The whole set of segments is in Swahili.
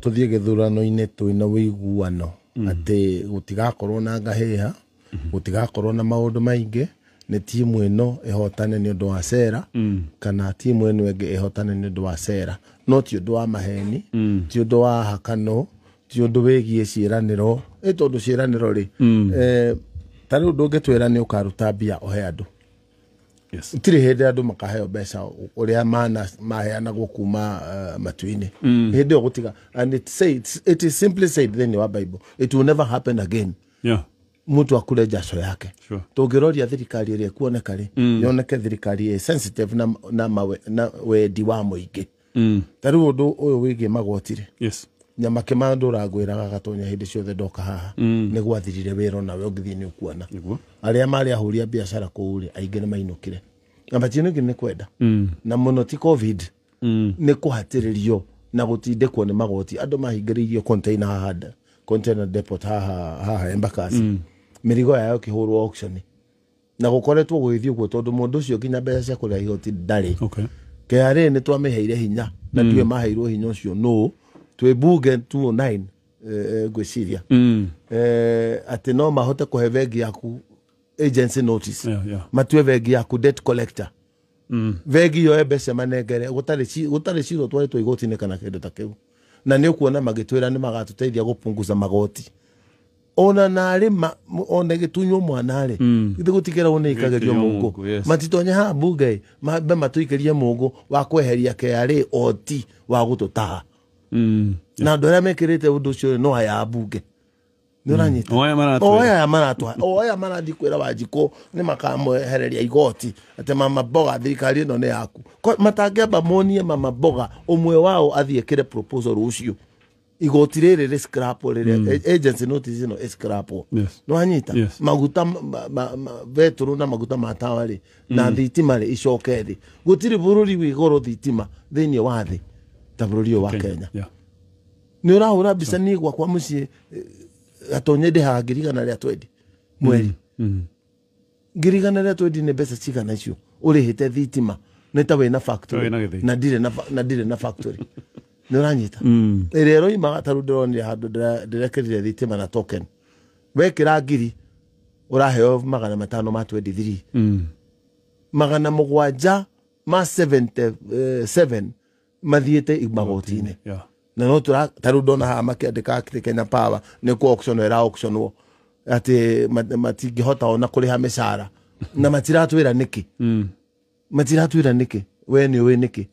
tuthie githurano-ini twina wiguano mm. ati gutigakorwo na ngahiha mm-hmm. gutigakorwo na maundu maingi ni timu ino ihotane ni undu wa cera mm. kana timu ino ingi ihotane ni undu wa cera no ti undu wa maheni mm. ti undu wa hakano ti undu wigie ciiraniro i tondu ciiraniro ri eh, ta riu ndungitwira ni ukaruta mbia uhe andu tirä hä ndä andå makaheo mbeca å rä a maheanagwo kuma uh, matu-inä hä ndä ä yo gå tiga thä inä wa bible it will never happen again yeah mutu akule jasho yake sure. tungĩroria thirikari rä ĩkuoneka rĩ mm. yoneke thirikari ĩ sensitive na, wendi wa må ingä wa mũingĩ mm. tarĩu ũndũ ũyũ wĩgiĩ magoti rĩ yes nyama nyamake mandå rangwäraga gatonya hä ndä ciothe ndoka haha mm. nä gwathirire wä ra nawe å ngä thiä nä å kuona arä a marä ahå ri a biacara kå rä aingä nä mainå kä re na matinä ngä nä kwenda na må no ti covid mm. nä kå hatä rä rio na gå tindä kwo nä magoti andå mahingä rä irio haha container depot haha haha embakasi mm. mä rigo yayo kä hå rwo na gå koretwo gå gä thiä å guo tondå må ndå å cio nginya mbeca cia kå rä a igoti ndarä okay. kä arä nä twamä heire hinya na mm. ndiä maheirwo hinya å cio no twebuge tu online oh eh, eh, ngwiciria mm. eh, atä no mahote kå he bengi yaku agency notice yeah, yeah. matue bengi yaku debt collector mm. bengi yoe mbeca manengere gåtarä ciro twarä twa igåtinä kana kä ndå ta kä u na nä å kuona magä twä ra nä magatå teithia gå magoti ona narä ma ona gä tunywo mwanarä mm. ithä gå tigä nä ikagerio må yes. matitonye ha mbunge mambe matå ikä rie wa kweheria kearä oti wa gå tå taha Mm. na andå arä mm. mm. a mekä rä te cio no aya mbunge nä å ranyita aya maratå oya marathi kwä ra wanjikå nä makamwehereria igoti atä mamaboga thirikari ä no nä yaku matangäamba monie mamaboga å mwe wao athiä kä re rå cio igoti rä rä rä rä no nä wanyita maguta betũrå na maguta ma tawa rä na thitima rä icoke thä gå tirä bå rå ri wä goro thitima thä inä wa thä tabururi wa Kenya ni urahura mbica ni gwakwa mucii eh, gatonye ndihaga ngirigana ria twendi mweri mm, mm. ngirigana ria twendi ni mbeca cigana icio urihite thitima nä ta wä na na ndirä na nä å ranyita ä mm. rä a roimaga tarä u ndä ronire handå ndä rekä thitima na token wekä ra ngiri å raheo magana matano ma 23 magana må gwanja ma 77 mathiete magotini na no tura taru dona ndona haha makä andä ka kenya power nä kå auction auction wo atä matingä hota ona kå rä ha mä cara na matiratwä era niki mm matiratwä ra nä kä we nä å ä nä kä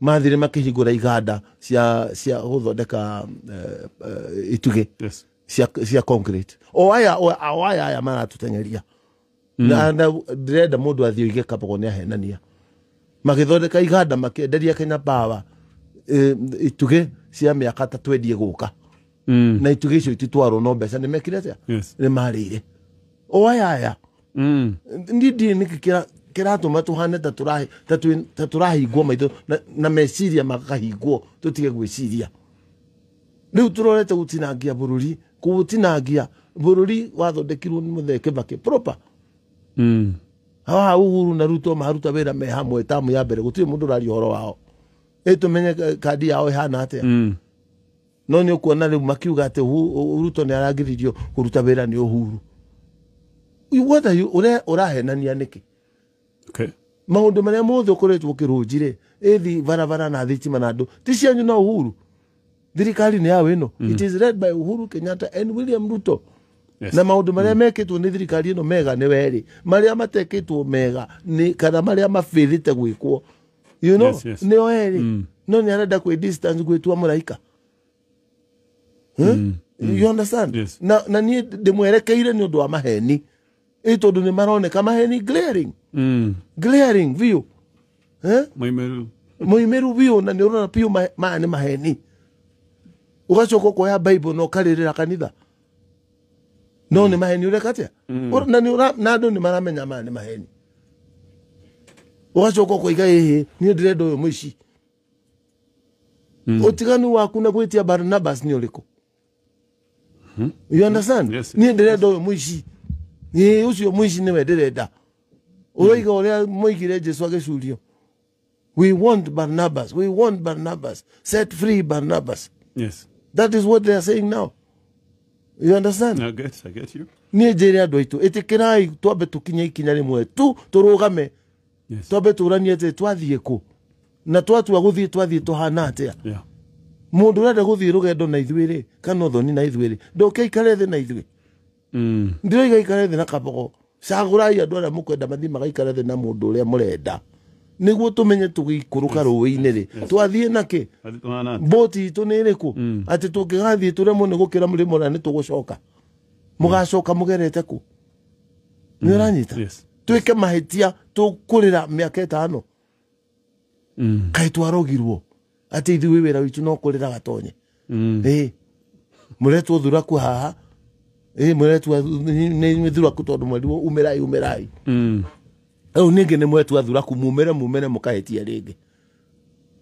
mathire makä hingå ra iganda cia cia gå thondeka eh, eh, itugä cia concrete o aya aya maratå tengeria mm. ndä renda må ndå athio oige kabogo nä ahenania magithondeka iganda makenderia Kenya Power ituge cia miaka ta twendie guka mm. na ituge icio ititwarwo no mbeca nä mekire atä nä marä ire oayaya mm. ndindi nä kä ratå ma tå hane ta tå rahingwo maitå na meciria makahingwo tå tige gwä ciria rä u tå rorete gå tinangia bå rå ri kå gå rå ri wathondekirwo ni må bake proper mm haha uhuru na ruto maruta wira me hamwe tamu ya mbere gutire mundu rari horo wao itumenye kadi yao ihana atia mm. no ni ukuona riu makiuga ati ruto ni aragiririo kuruta wira ni uhuru whether you ure urahenania niki okay maundu maria mothe ukoretwo ukirunjire ithi barabara na thitima na andu ti cianyu na uhuru thirikari ni yawe ino mm. it is led by uhuru kenyatta and william ruto Yes. na maundu maria mm. mekitwo ni thirikari ino mega ni weri maria matekitwo mega ni kana maria mafirite gwikwo you know yes, yes. ni eri mm. no ni arenda kwi distance gwitua muraika huh? mm. mm. you understand yes. na, na ni ndimwerekeire nä å ndå wa maheni ä tondå nä maroneka maheni glaring mm. glaring biå huh? moimä ru biå na ni å rona biå maya nä maheni å gacoka ya koya bible na å karä kanitha no ni maheni å reka mm. na ni na andå ni maramenya maya nä maheni å gacoka å koiga ähä niä ndä renda å yå må waku na gwä barnabas ni å rä kå niä ndä renda å yå må ici ä å cio må ici nä we ndä renda å roiga å rä jesu agä we want barnabas we want barnabas set free barnabas yes. that is what they are saying now you understand I get, I get you niä njä re andå aitå twambe tå kinye ikinya rä tu turugame yes. twambe tå ranie atä twathiä na twatua gå thiä twathiä tå hana atä a yeah. må ndå å renda gå thiä rå gendo na ithuä rä kana å na ithuä rä ndoke ikare thä na ithuä mm. ndä ikare thä na kabogo cagå rai andå arä a magaikare thä na må ndå å rä niguo tumenye tugikuruka ruuinä rä twathiä nakä mbåti itå nä rä kå mm. atä tå ngä gathiä tå remwo nä gå kä ra rä mora nä tå gå coka må gacoka må gerete mm. mm. twarogirwo atä ithuä wä ra no kå gatonye ä må thuraku haha ä må retwo thuraku tondå mweriwo umerai umerai au ningi ni mwetu athuraku mumere mumere mukahetia ringi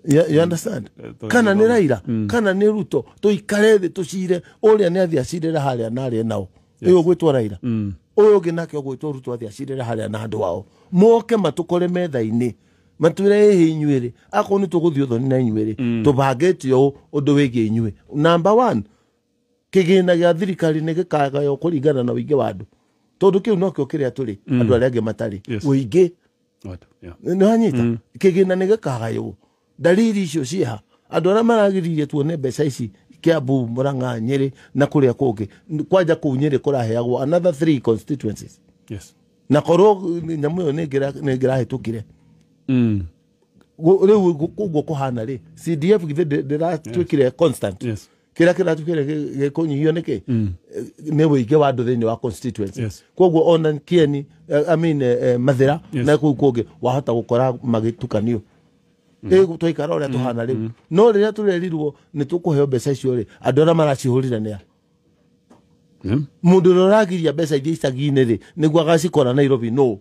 you, you mm. understand mm. kana ni raira mm. kana ni ruto to ikare tuikare thi tucire uria ni athi ra haria na ri nao yes. uyu gwitwo raira mm. uyu ungi nake ugwitwo ruto athia athi ra haria na andu wao. moke matukore metha-ini matwire hi nyweri. Ako ni tuguthii thoni na nyweri. mm. tubangite uu undu wigie inyui number 1 kigina gia thirikari ni yo kuringana na wingi wa andu tondå kä u nokä o tondu rä no kio kiria turi mm. andu aria angi matari uingi ni wanyita mm. kigina ni gikagaywo ndariri icio ciha arä a maragiririe tuone mbeca ici kä kiambu muranga nyeri na kå rä a kå ngä kwanja kuu nyeri kuraheagwo another three constituencies yes. na korwo nyamu iyo ni ngirahitukire mm. riu koguo kuhana ri cdf githe ndira twikire constant yes kä rä a kä ratukä rä gä nyihio nä kä mm. nä wå ingä wa andå thä inä wa ona kieni eh, eh, eh, mathä ra na kå u kå ngä wahota gå kora magä tukanio ä mm. twaikara å rä a tå hana rä u mm. no rä rä a tå rerirwo nä tå kå heo mbeca icio rä andå arä a maracihå rire nä a må ndå å rä a å ragiria mbeca iria icagi-inä rä nä guo agacikora nairobi no you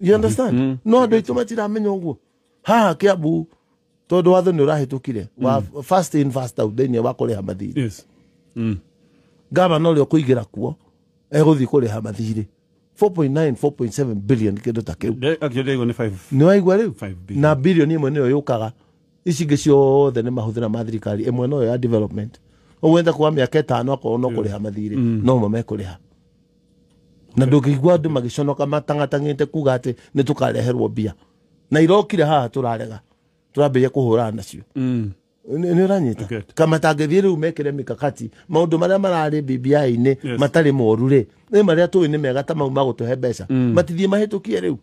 mm-hmm. understand mm-hmm. no andå aitå matiramenya å guo haha kä tondu watho nä å rahä kire thä wa kå rä ha mathirä ngavana å rä a å kå igä ra kuo egå thiä kå rä ha mathirä billion kä ndå ta kä u waigua rä u na bilioni ä mwe nä yo yå kaga ici ingä ciothe nä mahå thä ra ma thirikari ä mwe no ya development å enda kuga mä aka ätano akorwo no kå rä ha mathirä mm. no mekå rä ha na ndå ngä igua andå magä conoka matangatangä te kuga atä nä tå kareherwo mbia na irokire haha tå rarega turambiria kuhurana nacio mm. nä å ranyita okay. kamatangäthiä rä u mekere mä kakati maå ndå marä a mararä bibiai-inä matarä moru rä nä marä a tå ä nä mega ta mau magå he mbeca mm. matithiä mahä tå kie rä u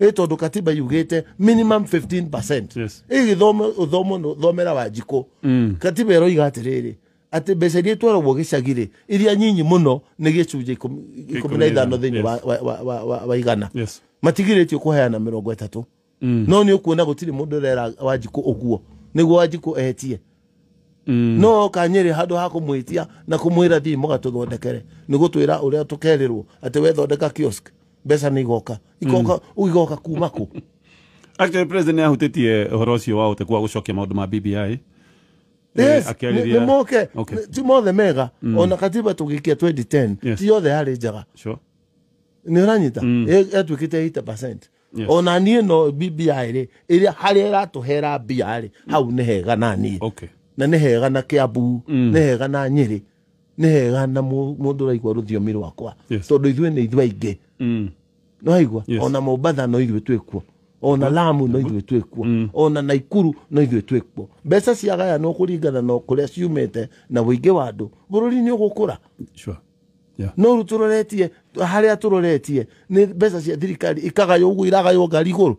ä tondå katiba yugäte minimum 15 yes. ä gä thomera wa njikå mm. katiba ä roiga atä rä rä atä mbeca iria itwaragwo gä cagi rä iria nyinyi må no nä gä cunjä ikå mi na ithano thä inä wa igana matigirä tio kå heana mä rongo ätatå Mm. no nä å kuona gå tirä må ndå rera wanjikå å guo nä guo wanjikå ehetie mm. no kanyä rä handå ha kå mwä tia na kå mwä ra thiä må gatå thondekere nä gå twä ra å rä a tå kerä rwo atä wethondeka mbeca nä igoka å mm. igoka kuma kå actually president nä ahutä tie å horo å cio wa å tekwa gå cokia maå ndå ma bbi Yes, nä moke okay. ti mothe mega ona katiba tå gä kia 2010 yes. ti yothe yarä njega sure. nä å ranyita yatuä kä te 8 ona niä no bibia rä ä rä a harä a ä ratå hera mbia rä mm. hau nä hega na niä na nä hega na kä ambu mm. nä hega na nyä rä nä hega na må ndå raigua rå thiomi rwakwa tondå ithuä nä ithua ingä mm. no aigua yes. ona mombatha no ithuä twä kuo ona lamu no ithuä twä kuo ona naikuru no ithuä twä kuo mbeca ciagaya no kå ringana no kå rä a ciumä te na wå ingä wa andå bå rå ri nä å gå kå ra no harä a tå roretie ni mbeca cia thirikari ikagayo uguo iragayo ngari iguru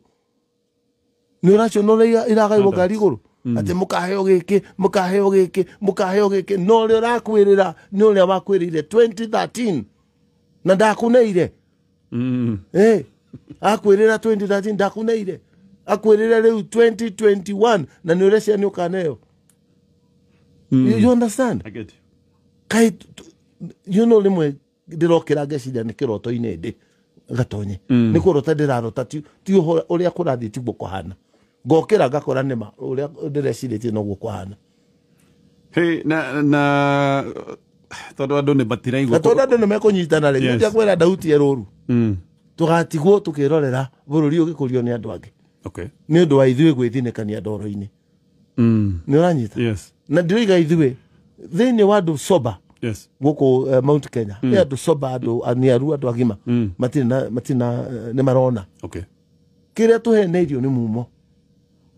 ni uracio no iragayo ngari rå mm. atä må kaheo gä kä må kaheo gä kä må kaheo gä kä no å a å rakwä rä ra nä å rä a wakwä rä ire na ndakå ne akwä rä ra ndakå ne akwä rä ra rä u na nä å rä a å kaneo you understand kai you know rimwe ndirokira ngeciria ni kiroto ine ndi gatonye mm. ni kurota ndirarota ti å rä a kå rathiä tiguo kå hana ngokä ra ngakora nä ma å rä a ndä recirä tie noguo kå hana na, na tondå andå nä matiraigua tondå andå nä mekå nyitana rä yes. ndiakwä ra ru mm. tå gatigwo tå kä rorera bå rå ri å gä kå rio nä andå angä okay. nä å ndå wa ithuä gwä thinä kania ndoro ini mm. ni ranyita yes. na ndiroiga ithuä thä inä wa andå soba yes. guku uh, eh, mount kenya mm. andu soba andu aniaru ah, andu agima mm. matina matina uh, eh, ni marona okay. kiria tuheneirio ni mumo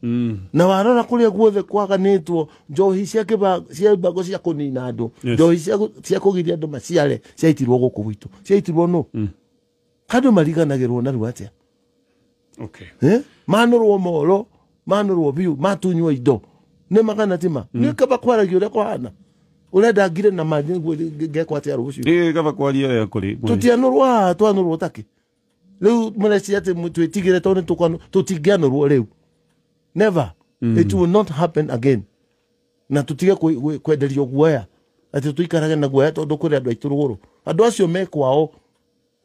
Mm. na warora kuria guothe kwaganitwo njohi cia cia mbago cia kunina andu yes. njohi cia kugiria andu maciare ciaitirwo guku gwitu ciaitirwo no mm. kandu mariganagirwo naru atia okay. eh? manurwo moro manurwo biu matunywo indo ni magana tima mm. ni kaba kwaragia uria kuhana urenda ngire na mani niguo ngekwa atia rucio ii gaba kwaria ya kuri rä tutianå rwo twanå rwo takä rä u mareci atä twätigä never mm. it will not happen again na tutige kwenderio guoya ati tuikarage na guoya tondå kå andu andå aitå acio mekwao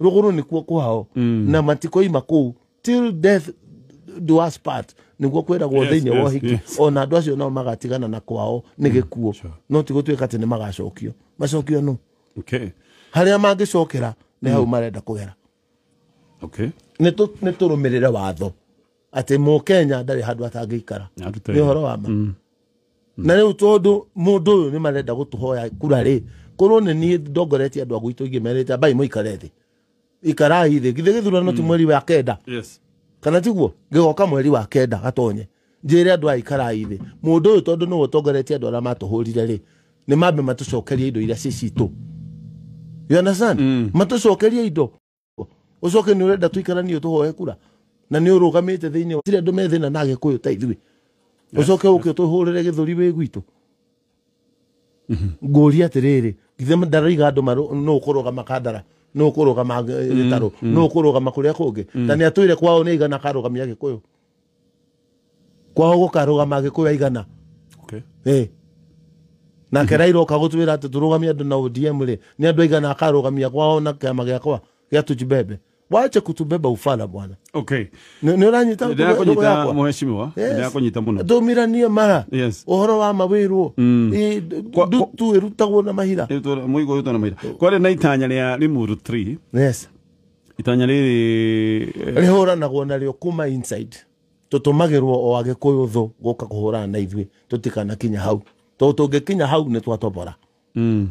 ruguru nikuo kuo kwao mm. na matikoima kå till death do us part niguo kwiragwo thini wo hiki ona ndu acio no magatigana na kwao ni mm, gikuo no tigutwika ati ni magacokio macokio no okay hari ama mangicokera ni hau mm. marenda kugera okay tå rå mä rä re watho atä må kenya ndari handu atangikara ni horo wa ma mm. na ni utodo mudu ni marenda gutuhoya kura ri korwo ni ni dogoreti andå agwitå ingä bai te mbai må ikare thä ikarai ti mweri wa kenda yes kana tiguo gigoka mweri wa kenda gatonye njire andu aikara thi mundu uyu tondu ni utongoretie andu aria matuhurire ri ni mambe matucokerie indo iria ci citu you understand mm. matucokerie indo ucoke ni urenda tuikaranie tuhoe kura na ni urugamite rå gamä andu thä inä na nagä kå yå ta ithuä å coke å kä tå hå rä re gä thå ri wä no å kå no kå rå gama eh, mm, tarå mm. no kå rå gama kå rä a ta re kwao nä akarå gamia gä kå yå kwao gå gama gä kå yå aigana nake ka gå twä ra atä tå rå gamia andå na odm rä nä andå aigana akarå gamia kwao na kä gä akwa atå waache kutubeba ufala bwana okay. mheshimiwa mara yes. uhoro wa mawirwo mm. tu irutagwo na mahira muigo rutagwo na mahira na itanya ria rimuru 3 yes itanya riri eh, rihuranagwo naryo kuma inside tutumagirwo o agikuyu thu guka kuhurana na ithuĩ kinya hau to tungĩkinya hau nĩ twatobora mm.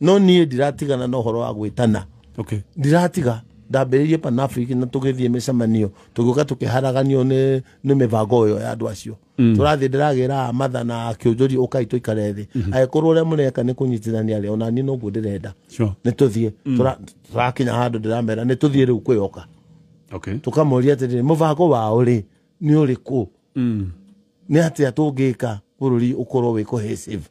no niĩ ndiratigana na ũhoro wa gwĩtana okay. ndiratiga ndambĩrĩirie panafric na tũgĩthiĩ mĩcemanio tũgĩũka tũkĩharaganio nĩ nĩ mĩbango yo ya andũ acio mm. tũrathiĩ ndĩragĩra matha na kĩũnjũri ũkai tũikare thĩ mm-hmm. agĩkorwo ũrĩa mũreka nĩ kũnyitithania rĩ ona niĩ noguo ndĩrenda nĩ tũthiĩ mm. tũrakinya handũ ndĩramera nĩ tũthiĩ rĩu kwĩyoka tũkamoria atĩrĩrĩ mũbango wao rĩ nĩ ũrĩkũ mm. nĩ atĩa tũngĩka bũrũri ũkorwo wĩ cohesive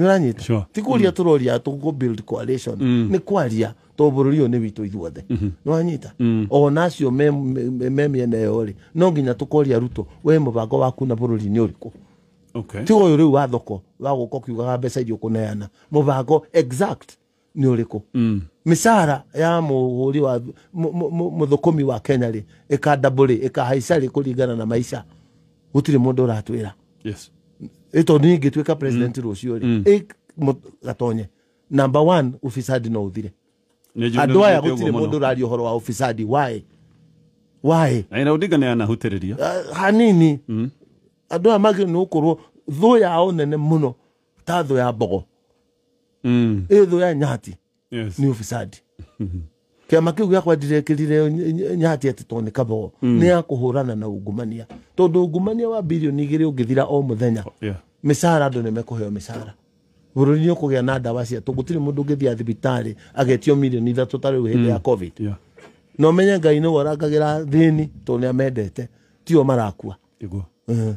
nä å ranyita ti kå ria mm. tå roria build coalition mm. nä kwaria to bå rå ri å ithuothe mm-hmm. nä wanyita mm. o na acio me mĩena ä yo no nginya tå koria we må bango waku na bå rå ri nä å rä wa thoko wa gå ka kiugaga mbeca iria å kå neana må bango exact nä å rä ya muhuri wa muthukumi wa Kenya ri ikandambå rä ikahaica rä na maica gå tirä må yes itoni ngituika mm. president mm. rucio ri mm. gatonye number one ufisadi no uthire andå aya gå tirä må ndå å raria å horo wa ufisadi waä waä na odinga nä anahutärä uh, ah, hanini mm. andå aya magä nä gå korwo thå yao nene må no ta thå ya mbogo mm. ä thå ya nyati yes. nä ufisadi kiama kiu giakwa ndirekirire nyati ati to nä kaboo mm. nä hå rana na ungumania tondå ungumania wa bilioni igä ungithira o må thenya oh, mä cara andå nä mekå heo mä cara bå rå å kå gä a na ndawa cia gå tirä mundu ndå å agetio milioni ithatå tarä u ya mm. covid yeah. na å ngai ni warangagira ra thä ni amendete tio marakua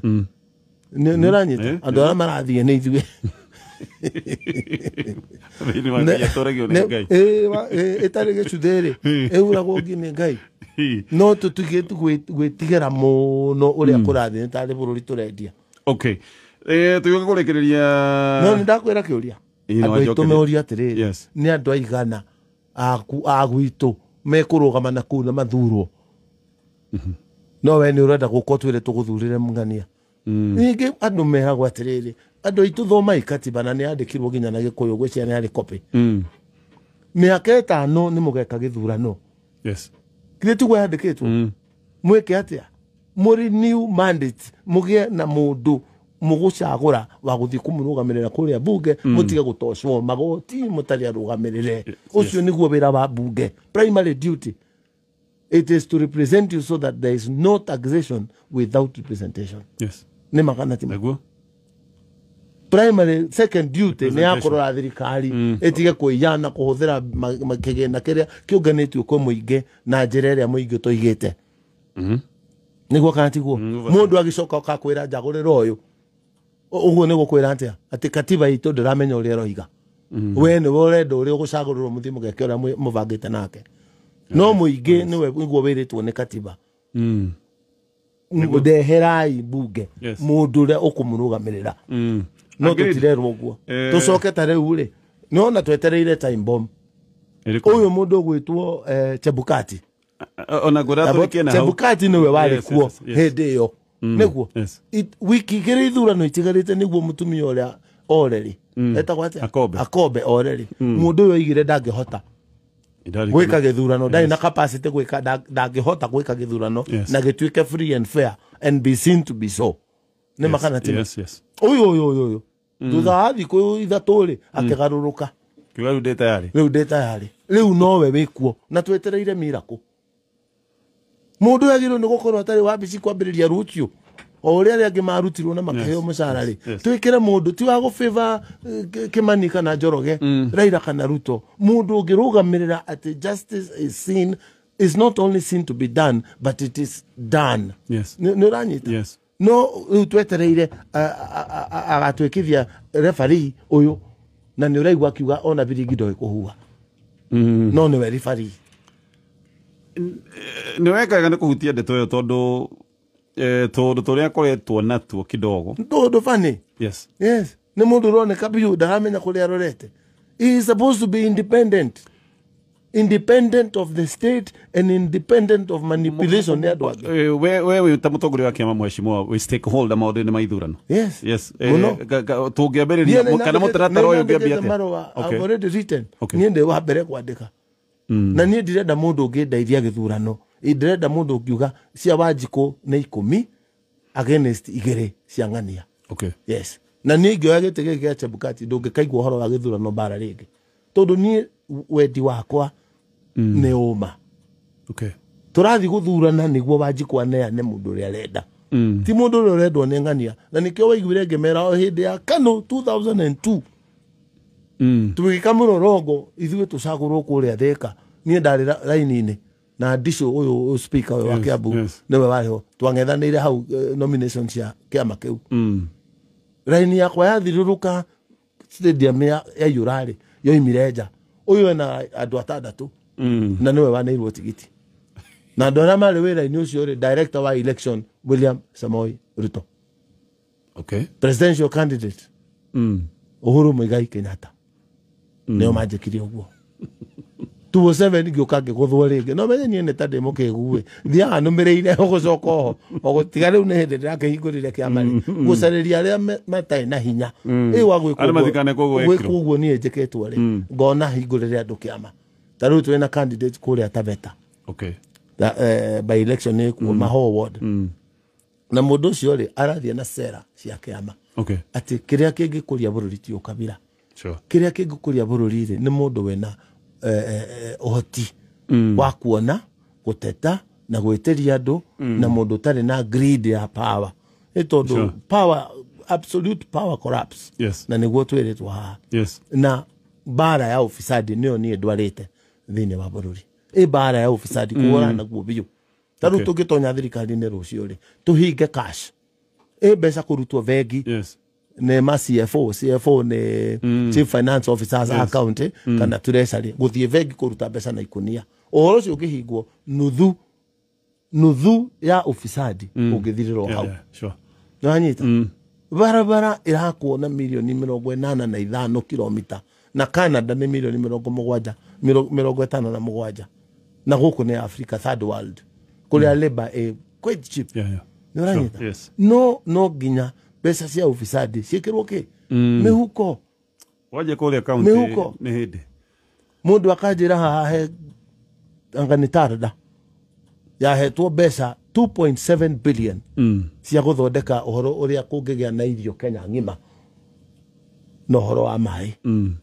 mm. nä å ranyita eh? andå arä a marathiä nä ithuä ätarä gä cuthe rä ä uragwo ngä nä ngai eh, eh, no tå tigä gwä tigä må no å rä a kå rathä nä tarä bå rå ri tå rendia tå gä oka kå rä kä rä ria no nä ndakwä ra kä å ria andå aitå me ria atä rä rä nä andå aigana agwitå mekå rå gama na kå u na mathurwo mhm. no we nä å renda gå korwo twä re tå gå thurä re mng'ania hmm. ningä andå meragwo atä rä rä andå aitå thoma ikatiba na nä yandä kirwo nginya na gä kå yå gwä cia nä harä mä mm. aka ätano nä må geka gä thurano githä tigwo yandä kä two mwä mm. ke atä a na må må gå cagå ra wa gå thiä kå må rå gamä rä ra kå rä a mbunge må mm. tige gå tocwo magoti må tarä arå gamä rä re å cio nä guo wä ra wa mbunge primary duty it is to represent you so that there is no taxation without representation yes. nä magana ti primary second duty nä thä ra kä thirikari mm. ĩtige mm. kũiya na kũhũthĩra kĩgĩna kĩrĩa kĩũnganĩtio kwĩ mũingĩ na njĩra ĩrĩa mũingĩ tũigĩte mm. nĩguo kana tiguo mm. Mm-hmm. mũndũ agĩcoka ũkakwĩra njagũrĩra ũyũ ũguo nĩ gũkwĩra atĩa atĩ katiba itũ ndĩramenya ũrĩa ĩroiga mm-hmm. we nĩwe ũrenda ũrĩa ũgũcagũrĩrwo mũthiĩ må ũrĩa te nake no må mm. ingä nä mũingĩ nĩwe nĩguo wĩrĩtwo nĩ katiba mm. ndeherai mbunge må rå gamä rä ra no tire tutirerwo guo eh. tucoke ta riu ri nona twetereire time bomb uyu mundu ugwitwo eh, chebukati ona chebukati we wari kuo hindi iyo niguo wiki igiri ithurano itigarite niguo mutumia uria oreri mm. etagwo atia akombe oreri mundu mm. uyu oigire ndangihota gwika githurano ndari na capacity gwika ndangihota gwika githurano na gituike free and fair and be seen to be so mm nä makana tä å yå å yå yå thutha wa thikå ithatå rä akägarå nowe wä kuo na twetereire mirakå må ndå yagä rwo nä gå korwo atarä wambici kwambä rä ria rutio o rä a arä angä marutirwo na makaheo må cara rä twä kä re må ndå ti wa gå bä eh, kä mani kana njoroge mm. raira kana ruto må ndå å ngä rå gamä rä ra atä justice is seen is not only seen to be done but it is done nä å ranyita no riu twetereire agatwikithia refari uyu na ni uraigua akiuga ona biringi ndoä kå hua mm. no nä we ribari nä wekaga nä kå hutia ndeto ä yo tondå e, tå tå rä a koretwo natuo kidogo tå ndå bani nä må ndå å roneka biå ndaramenya kå rä arorete is supposed to be independent independent of the state and independent of manipulation ni andå angä we we ta må tongoria wa kĩama mweshimwa maå-ndå-inä ma ithurano tå ngä ambä rä ria kana må taratara å i've already written ni niä wa mbere kwandä mm. na ni ndirenda må ndå å ngä ndeithia gä thurano ndirenda må ngiuga cia wanjikå nä ikumi against igere cia ng'ania okay. yes na ni ingä oya gä tä chebukati ndå ngä horo wa githurano thurano mbara rä ngä tondå wendi wakwa Mm. nä å ma tå rathi gå thurana nä guo wanji kwaneane må ndå å rä a arenda mm. ti må ndå å rä a å rendwo nä ng'ania na nä kä o ngemera o hä ndä ya kano 2002 tå mm. gä ka må rorongo ithuä tå cagå rwo kå rä a thäka niä ndarä raini-inä na ndicå å yå spika å yå wa kä ambu nä we warä ho twang'ethanä ire hau eh, nomination cia kä ama kä u raini yakwa yathirå rå ka stadium ya iå rarä yoimire nja å yå ena andå atandatå na nä we wanä tigiti na andå arä a marä wä ra å cio rä wa election william samoi ruto okay. presidential candidate mm. uhuru muigai kenyatta mm. nä o manjä kire å guo tuo ngä å ka ngä gå thwo rä ngä no menye niä nä ta ndä må kä guä thiaga nå mä rä ire å gå coka oho o gå tiga rä u nä hä ndä ndä rakä hingå rä re kä amarä mm-hmm. gå carä ria arä a matarä na hinya ä mm. wa gwä kå guo niä njä kä two rä ngona hingå rä re andå kä ama tarä u twä na candidate kå rä a taveta okay. That, uh, by election nä kuo mm. maho ward mm. na må ndå å cio rä arathiä na cera cia käama okay. atä kä rä a kä ngä kå ria bå rå ri ti å kabira sure. kä rä a kä ngä kå ria bå rå ri rä nä må ndå wena å eh, eh, eh, hoti mm. wa kuona gå teta na gwä tä ria andå mm. na må ndå å tarä na greed ya power nä tondå sure. power absolute power collapse yes. na nä guo twä rä two haha yes. na mbara ya ofisadi nä yo niä ndwarä te thini wa bururi i bara ya ufisadi kuhurana mm. naguo biu ta riu tungitonya thirikari ne rucio ri tuhinge cash i mbeca kurutwo bengi yes ne ma CFO CFO ne mm. chief finance officers yes. account mm. kana treasury gå thiä bengi kå ruta mbeca na ikunia å horo å cio å nuthu nuthu ya ofisadi mm. å hau yeah, sure. nanyita mm. barabara ä rakuo na milioni mä rongo na ithano kiromita na canada nä milioni mä rongo må mirongo itano na mugwanja na guku ni africa third world kuria mm. labor i quite cheap yeah, yeah. sure, yes. no no ginya mbeca cia ufisadi ciikirwo ki mm. mihuko waje kuria kaunti mihuko ni hindi mundu akanjira haha he angani anganitarda yahetwo besa 2.7 billion mm. cia guthondeka uhoro uria kungigia na irio kenya ng'ima na uhoro wa mai mm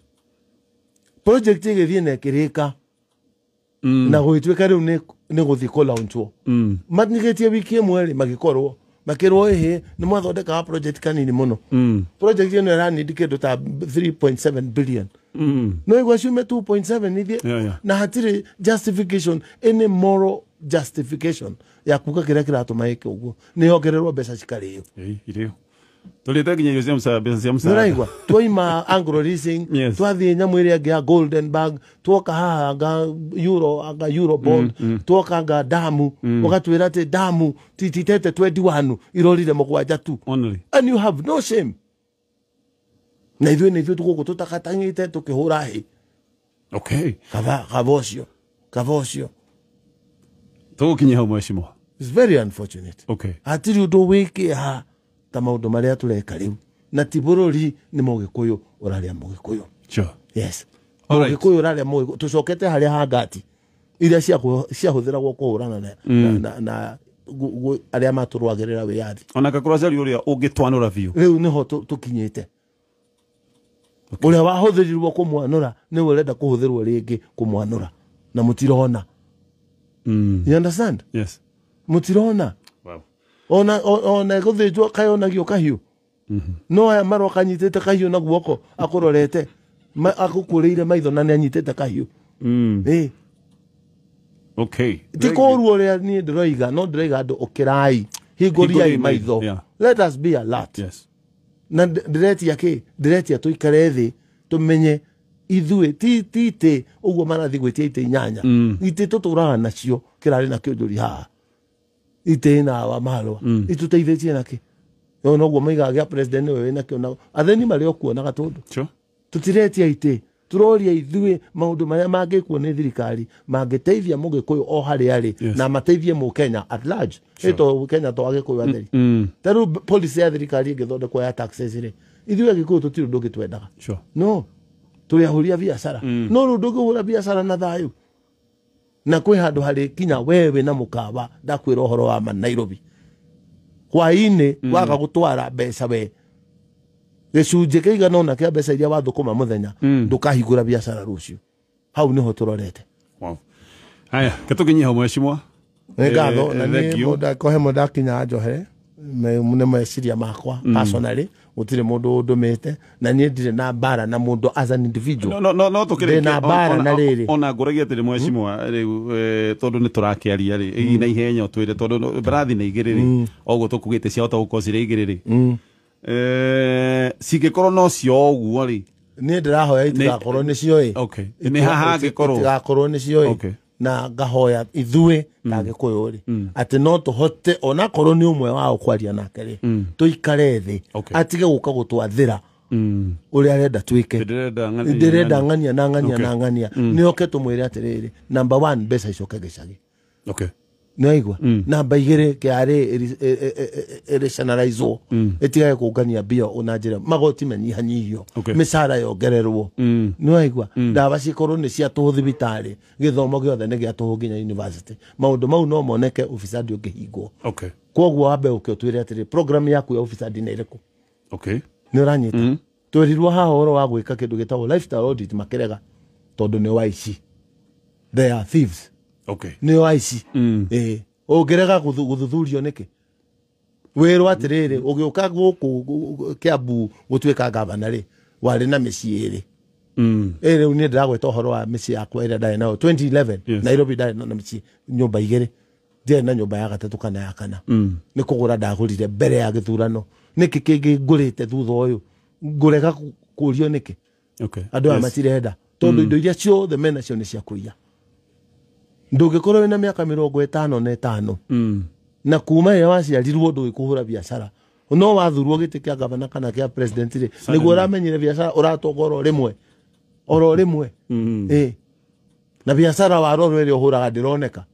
project igithie na ikirika mm. na gwituika riu ni launch wo mm. manigitie wiki imwe ri magikorwo makirwo ehe ni mwathondekaga project kanini muno mm. project ino ni dikedo ta 3.7 billion mm. no igwa shume 2.7 ni yeah, yeah. na hatiri justification any moral justification ya kuka kiria kiratuma iki uguo ni yongererwo mbeca cikario yeah, tulitekinya iyo ciamucaraigua twaima angro leasing yes. twathie nyamu iria ngi ya golden bag twoka haha nga euro nga euro mm, bond mm, mm. twoka nga damu mm. ugatwira ati damu tititete 21 irorire mugwanja tu Only. and you have no shame na ithuĩ nĩ ithuĩ tũgũkũ tũtagatang'ĩte tũkĩhũra hĩ okay. kava kaba ũcio kaba ũcio tũgũkinya hau it's very unfortunate okay. hatirĩ ũndũ wĩkĩha ta maundu maria tureka riu na ti bururi ni mugikuyu uraria mugikuyu sure yes mugikuyu uraria mugikuyu tucokete haria hangati iria ciahũthĩragwo kũhũrana na, mm. na, na arĩa matũrwagĩrĩra wĩyathi ona kakũracari ũrĩa ũngĩtwanũra biũ rĩu nĩho tũkinyĩte okay. ũrĩa wahũthĩrirwo kũmwanũra nĩwe ũrenda kå rĩngĩ kũmwanũra na mũtirona mm. you understand yes mũtirona ona ona gå thä njwo kayonagio kahiå mhm. no aya maroka anyitä te kahiå na guoko akå rorete agå kå rä ire maitho na nä anyitä te kahiå mm. ti kå ruo rä a niä ndä roiga no ndä roiga andå å kä rai hingå maitho na ndä retia kä ndä retia tå ikare thä tå menye ithuä ti itä å guo marathiä gwä tia itä inyanya mm. itä tå tå raga nacio kä rarä na kä å njå ri itena wa marwa mm. ituteithitie nake no noguo moigaga president we na ke nao atheni mari okuonaga tundu sure. tutiretia ite turoria maundu maũndũ marĩa ku nĩ thirikari teithia mangĩteithia mũgĩkũyũ o hari ari yes. na mateithie mu Kenya at large sure. to kenya to agĩkũyũ atheri mm, mm. ta rĩu policy ya thirikari ge thonde ku ya taxes rĩ ithuĩ agĩkũyũ tũtirĩ ndũngĩtwendaga sure. no tũrĩ ahuria a biacara mm. no rĩu hura biacara na thayu na kwä handå harä kinya wewe na må kawa ndakwä ra å horo wa ma nairobi hwainä mm. waga gå twara mbeca we gä cunjä kä igana ona kä a mbeca iria wathå kå ma må thenya mm. ndå kahingå ra biacara rå cio hau nä ho tå rorete haya kä tå kinyä hau mwecimwa nä eh, ngatho na eh, nä må ndakinya njohere nä meciria makwa mm. personally gutire mundu ndumite na nie ndire na bara na mundu as an individual no no no tukire na bara na riri ona nguragia atiri mwecimwa hmm. riu eh, tondu ni turakiaria ri na hmm. ihenya twire tondu barathi na igiri ri oguo hmm. tukugite ciahota gukorwo ciri igiri ri eh sige no cio oguo ri ni ndirahoya itigakorwo nicio i okay ni haha ngikorwo itigakorwo nicio cio okay na ngahoya ithuä mm. na gĩkũyũ rĩ mm. atĩ no hote onakorwo å mwe wao kwaria nake rĩ mm. tũikare thĩ okay. atige gũka gũtwathĩra mm. ũrĩa arenda twĩke renda ng'ania na ng'ania na ng'ania mm. nĩoke tũmwĩre atĩrĩrĩ rä one mbeca icoke gä okay mm. namba igĩrĩ kĩarĩ ĩrĩcanaraizwo e, e, e, ĩtigage mm. kũngania mbia ona njĩra magoti manyihanyihio mĩcara yongererwo mm. nĩwaigua mm. ndawa cikorwo cia nĩ ciatũhũ thibitarĩ gĩthomo gĩothe nĩ gĩatũhũ nginya university maũndũ mau no moneke obicadi ũngĩhingwo koguo wambe ũke ũtwĩre atĩrĩ program yaku ya obicadi nĩ ĩrĩkũ nĩ ũranyita mm. twerirwo haha ũhoro wa gwĩka kĩndũ gĩtagwo lifestyle audit makĩrega tondũ nĩ waici they are thieves okay. nä yo aici å mm. ngä rega gå thuthurio nä kä wä rwo atä rä rä å gä å ka gå kå kä ambu gå tuä ka ngabana rä warä na mä ciä ä mm. rä ä rä u nä ndäragweta å horo wa mä ciä yakwa ä rä a ndarä nayo nairobi ndarä na mä ciä nyå mba igä rä ndiarä na nyå mba ya gatatå kana ya kana mm. nä kå gå ra ndagå rire mbere ya gä thurano nä kä kä ngä ngå rä te thutha å yå ngå rega kå rio nä kä andå aya matirenda tondå indo iria ciothe menacio nä cia iya ndungikorwo wina miaka mirongo itano na itano mm. na kuma ira waciarirwo ndugi kuhura biacara no wathurwo giti kia gavana kana kia president ri niguo uramenyire biacara uratonga oro rimwe oro mm. rimwe eh na biacara warorwo iri uhuraga ndironeka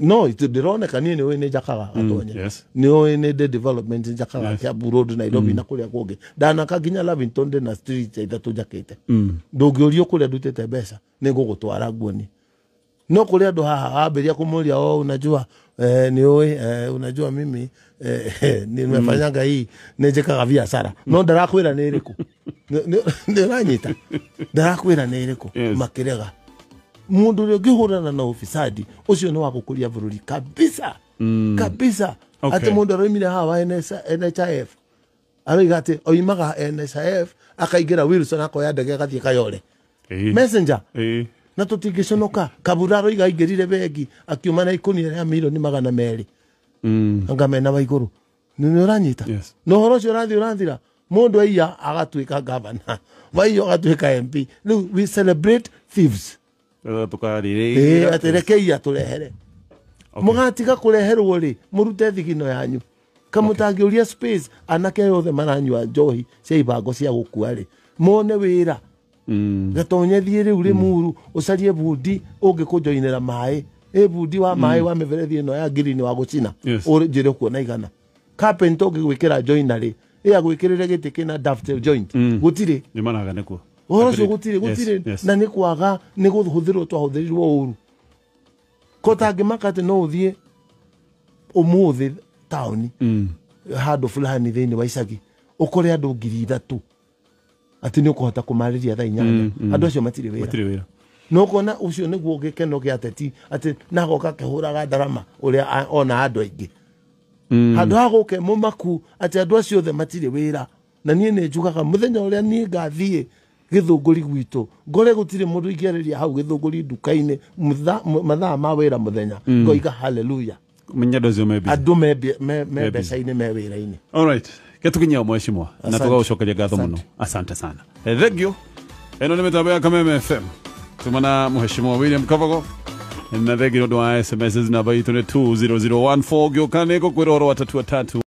no ndironeka niä nä å ä nä njakaga gatonya nä å ä nä development njakaga kia burodu road nairobi mm. na kå rä a kå ngä ndanaka nginya lavington ndä na street ithatå njakä te ndå ngä å rio kå rä a ndutä te mbeca nä nguoni no kå andu haha wambiria kumuria må ria o oh, unajua eh, ni å eh, unajua mimi eh, eh nimefanyanga hii nä njä kaga biacara no mm. ndarakwä ra nä rä kå nä ni ranyita ndarakwä ra nä rä kå makä rega må na ofisadi ucio ni nä bururi kabisa mm. kabisa okay. atä må ndå aroimire haha wa nhif aroiga atä oimaga nhif akaingä ra wilson akoya ndege agathiä kayore messenger na tutingiconoka kaburaro igaingirire bengi akiuma na ikunia rĩa milioni magana meri mm. ngamena wa igũrũ ni å ranyita no horo å cio å rathiä å rathira må ndå aiya agatuika gavana waiya agatuä mp rä we celebrate thieves atä rekeia tå rehere må gatiga kå reherwo rä må rute thigino yanyu kamå tangä å ria anake yothe maranyua njohi cia ibango cia gå kua rä mone wä ra gatonye mm. thiä rä u rä muru mm. å carie bundi å ngä kå njoinära maä ä bundi wa maä mm. wa mä berethi ä no ya ngirini wa gå cina njä rä kuona igana carpent å gwä kä ra joina rä ä agwä kä rä re gä tä kä na gå tirä å cio gå tirä gå tirä na nä kwaga nä gå hå thä rwo twahå thä rirwo å ru kotangä maka atä no å thiä å må thä taåni handå fulani thä inä wa icagi å kore andå ngiri ithatå atä nä å kå hota kå marä ria thaa inyanya mm, mm. andå acio matirä wä ra no kona å cio nä guo gä keno gä ateti atä nagoka kä hå raga ndarama å rä a ona andå aingä mm. handå hagå ke må maku atä andå acio the matirä wä ra na niä nä njugaga må thenya å rä a niä ngathiä githunguri gwitå ngore gutire mundu ingeriria hau githunguri dukaini mathaa ma wira muthenya ngoiga haleluya munyendo cio mebi andu mebi me mbeca-ini me all right Getukinyao mheshimiwa, natoka ushokeje gatho muno. Asante sana. Eh, thank you. Eno ni mitambo ya Kameme FM. Tumana mheshimiwa William Kavago na thengi nä å ndå wa sms zinamba itå nä 20014 ngä å ka nä ngå kwä ra å horo wa tatu